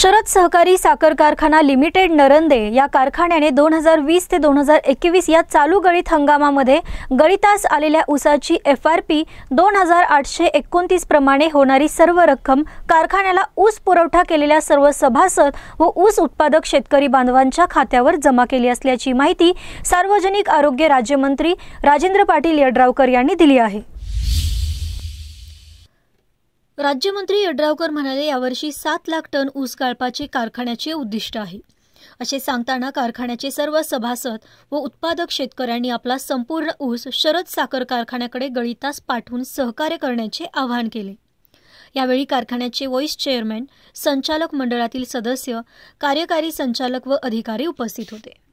शरद सहकारी साखर कारखाना लिमिटेड नरंदे या कारखान्याने दोन हजार वीस ते दोन हजार एकवीस या चालू गळीत हंगामामध्ये गळीतास आलेल्या ऊसाची एफ आर पी दोन हजार आठशे एकोणतीस प्रमाणे होणारी सर्व रक्कम कारखान्याला ऊस पुरवठा केलेल्या सर्व सभासद व ऊस उत्पादक शेतकरी बांधवांच्या खात्यावर जमा केली असल्याची माहिती सार्वजनिक आरोग्य राज्यमंत्री राजेंद्र पाटील यड्रावकर यांनी दिली आहे राज्यमंत्री यड्रावकर म्हणाले यावर्षी सात लाख टन ऊस गाळपाचे कारखान्याचे उद्दिष्ट आहे असे सांगताना कारखान्याचे सर्व सभासद व उत्पादक शेतकऱ्यांनी आपला संपूर्ण ऊस शरद साखर कारखान्याकडे गळीतास पाठवून सहकार्य करण्याचे आवाहन केले यावेळी कारखान्याचे व्हाईस चेअरमॅन संचालक मंडळातील सदस्य कार्यकारी संचालक व अधिकारी उपस्थित होते